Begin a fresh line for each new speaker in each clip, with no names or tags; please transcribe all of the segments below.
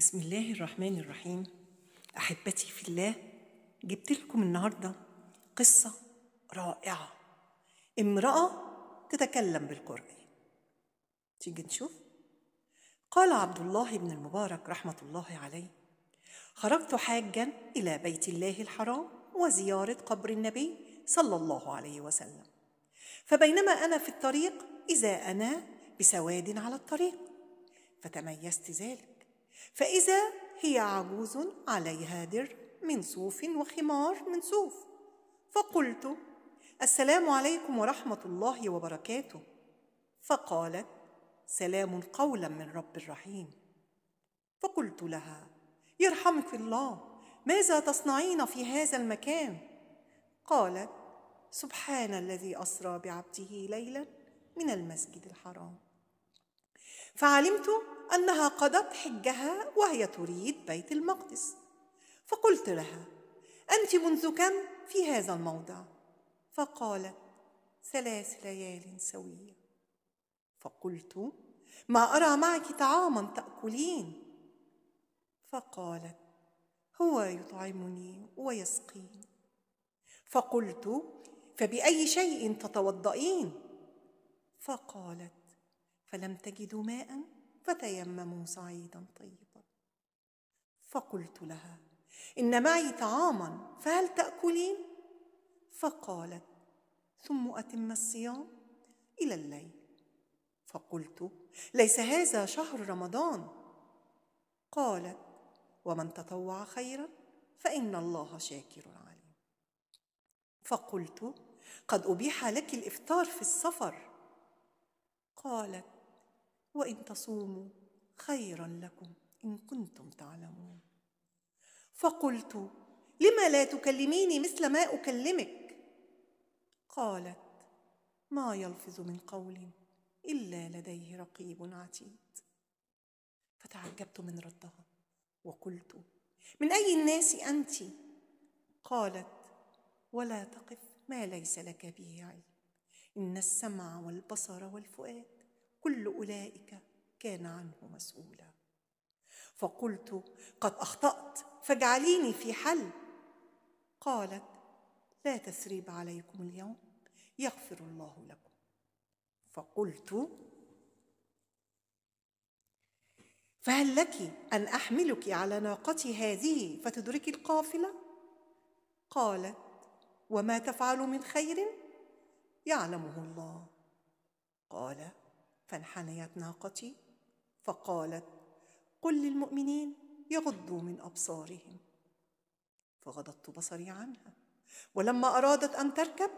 بسم الله الرحمن الرحيم احبتي في الله جبت لكم النهارده قصه رائعه امراه تتكلم بالقران تيجي نشوف قال عبد الله بن المبارك رحمه الله عليه خرجت حاجا الى بيت الله الحرام وزياره قبر النبي صلى الله عليه وسلم فبينما انا في الطريق اذا انا بسواد على الطريق فتميزت ذلك فإذا هي عجوز عليها در من صوف وخمار من صوف فقلت السلام عليكم ورحمة الله وبركاته فقالت سلام قولا من رب الرحيم فقلت لها يرحمك الله ماذا تصنعين في هذا المكان قالت سبحان الذي اسرى بعبده ليلا من المسجد الحرام فعلمت انها قضت حجها وهي تريد بيت المقدس فقلت لها انت منذ كم في هذا الموضع فقالت ثلاث ليال سويه فقلت ما ارى معك طعاما تاكلين فقالت هو يطعمني ويسقيني فقلت فباي شيء تتوضئين فقالت فلم تجدوا ماء فتيمموا صعيدا طيبا فقلت لها ان معي طعاما فهل تاكلين فقالت ثم اتم الصيام الى الليل فقلت ليس هذا شهر رمضان قالت ومن تطوع خيرا فان الله شاكر عليم فقلت قد ابيح لك الافطار في السفر قالت وان تصوموا خيرا لكم ان كنتم تعلمون فقلت لما لا تكلميني مثل ما اكلمك قالت ما يلفظ من قول الا لديه رقيب عتيد فتعجبت من ردها وقلت من اي الناس انت قالت ولا تقف ما ليس لك به علم ان السمع والبصر والفؤاد كل اولئك كان عنه مسؤولا فقلت قد اخطات فاجعليني في حل قالت لا تثريب عليكم اليوم يغفر الله لكم فقلت فهل لك ان احملك على ناقتي هذه فتدركي القافله قالت وما تفعل من خير يعلمه الله قال فانحنيت ناقتي فقالت قل للمؤمنين يغضوا من ابصارهم فغضضت بصري عنها ولما ارادت ان تركب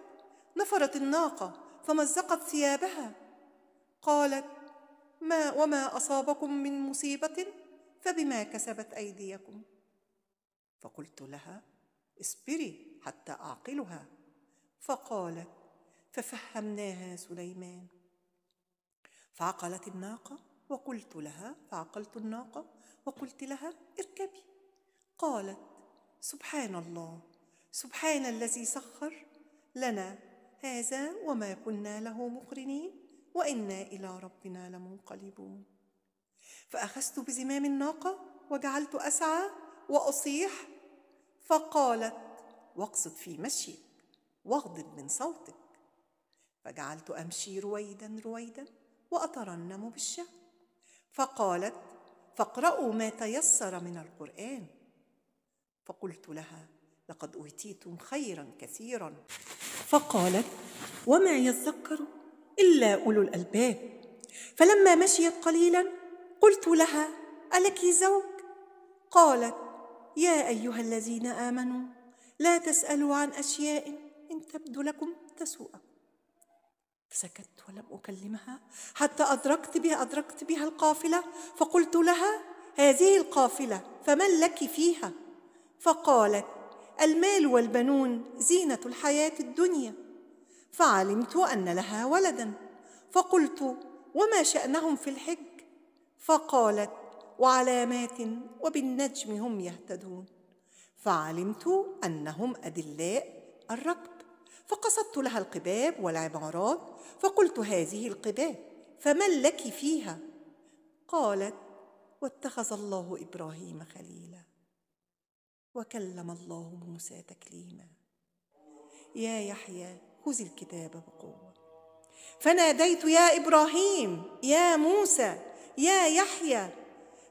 نفرت الناقه فمزقت ثيابها قالت ما وما اصابكم من مصيبه فبما كسبت ايديكم فقلت لها اصبري حتى اعقلها فقالت ففهمناها سليمان فعقلت الناقة وقلت لها فعقلت الناقة وقلت لها اركبي قالت سبحان الله سبحان الذي سخر لنا هذا وما كنا له مقرنين وانا الى ربنا لمنقلبون فاخذت بزمام الناقه وجعلت اسعى واصيح فقالت واقصد في مشيك واغضب من صوتك فجعلت امشي رويدا رويدا وأترنم بالشعر فقالت فاقرأوا ما تيسر من القرآن فقلت لها لقد أوتيتم خيرا كثيرا فقالت وما يذكر إلا أولو الألباب فلما مشيت قليلا قلت لها ألك زوج قالت يا أيها الذين آمنوا لا تسألوا عن أشياء إن تبدو لكم تسوءكم سكت ولم أكلمها حتى أدركت بها أدركت بها القافلة فقلت لها هذه القافلة فمن لك فيها فقالت المال والبنون زينة الحياة الدنيا فعلمت أن لها ولدا فقلت وما شأنهم في الحج فقالت وعلامات وبالنجم هم يهتدون فعلمت أنهم أدلاء الركب فقصدت لها القباب والعمارات فقلت هذه القباب فمن لك فيها قالت واتخذ الله ابراهيم خليلا وكلم الله موسى تكليما يا يحيى خذ الكتاب بقوه فناديت يا ابراهيم يا موسى يا يحيى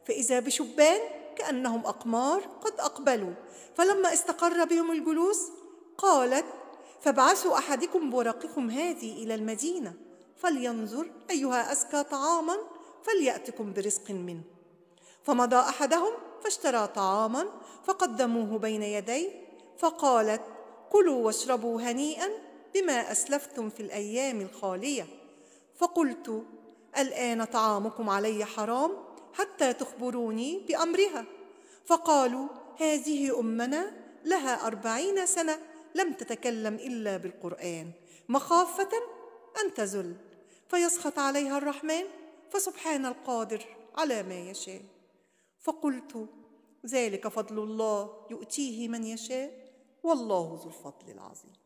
فاذا بشبان كانهم اقمار قد اقبلوا فلما استقر بهم الجلوس قالت فابعثوا أحدكم بورقكم هذه إلى المدينة فلينظر أيها أزكى طعاما فليأتكم برزق منه فمضى أحدهم فاشترى طعاما فقدموه بين يديه فقالت كلوا واشربوا هنيئا بما أسلفتم في الأيام الخالية فقلت الآن طعامكم علي حرام حتى تخبروني بأمرها فقالوا هذه أمنا لها أربعين سنة لم تتكلم إلا بالقرآن مخافة أن تزل فيسخط عليها الرحمن فسبحان القادر على ما يشاء فقلت ذلك فضل الله يؤتيه من يشاء والله ذو الفضل العظيم